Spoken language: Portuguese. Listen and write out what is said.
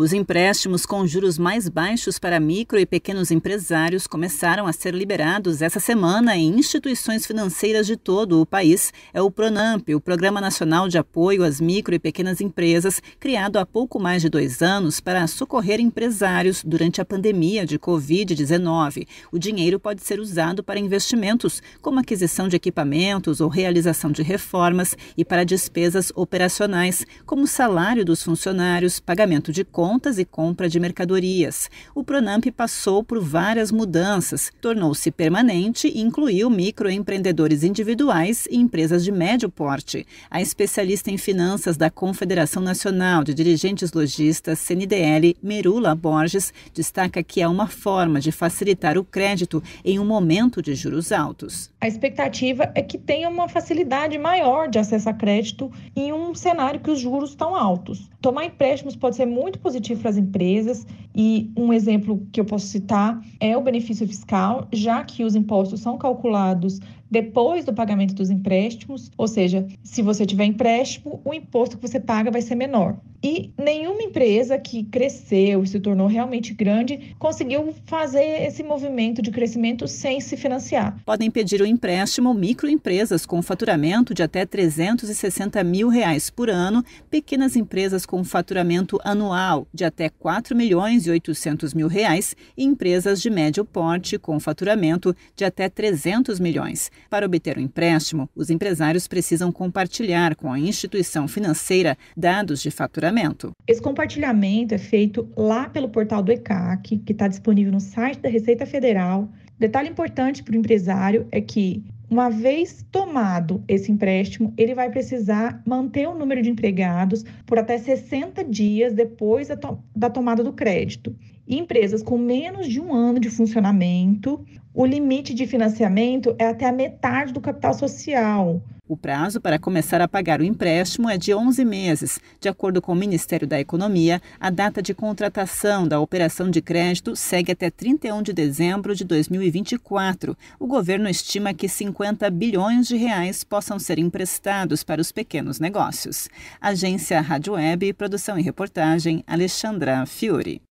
Os empréstimos com juros mais baixos para micro e pequenos empresários começaram a ser liberados essa semana em instituições financeiras de todo o país. É o Pronamp, o Programa Nacional de Apoio às Micro e Pequenas Empresas, criado há pouco mais de dois anos para socorrer empresários durante a pandemia de Covid-19. O dinheiro pode ser usado para investimentos, como aquisição de equipamentos ou realização de reformas, e para despesas operacionais, como salário dos funcionários, pagamento de contas contas e compra de mercadorias. O Pronamp passou por várias mudanças, tornou-se permanente e incluiu microempreendedores individuais e empresas de médio porte. A especialista em finanças da Confederação Nacional de Dirigentes Logistas, CNDL, Merula Borges, destaca que é uma forma de facilitar o crédito em um momento de juros altos. A expectativa é que tenha uma facilidade maior de acesso a crédito em um cenário que os juros estão altos. Tomar empréstimos pode ser muito positivo para as empresas e um exemplo que eu posso citar é o benefício fiscal, já que os impostos são calculados depois do pagamento dos empréstimos, ou seja, se você tiver empréstimo, o imposto que você paga vai ser menor. E nenhuma empresa que cresceu e se tornou realmente grande conseguiu fazer esse movimento de crescimento sem se financiar. Podem pedir o empréstimo microempresas com faturamento de até 360 mil reais por ano, pequenas empresas com faturamento anual de até 4 milhões e 800 mil reais e empresas de médio porte com faturamento de até 300 milhões. Para obter o um empréstimo, os empresários precisam compartilhar com a instituição financeira dados de faturamento. Esse compartilhamento é feito lá pelo portal do ECAC, que está disponível no site da Receita Federal. Detalhe importante para o empresário é que uma vez tomado esse empréstimo, ele vai precisar manter o número de empregados por até 60 dias depois da, tomada do crédito empresas com menos de um ano de funcionamento, o limite de financiamento é até a metade do capital social. O prazo para começar a pagar o empréstimo é de 11 meses. De acordo com o Ministério da Economia, a data de contratação da operação de crédito segue até 31 de dezembro de 2024. O governo estima que 50 bilhões de reais possam ser emprestados para os pequenos negócios. Agência Rádio Web, produção e reportagem, Alexandra Fiore.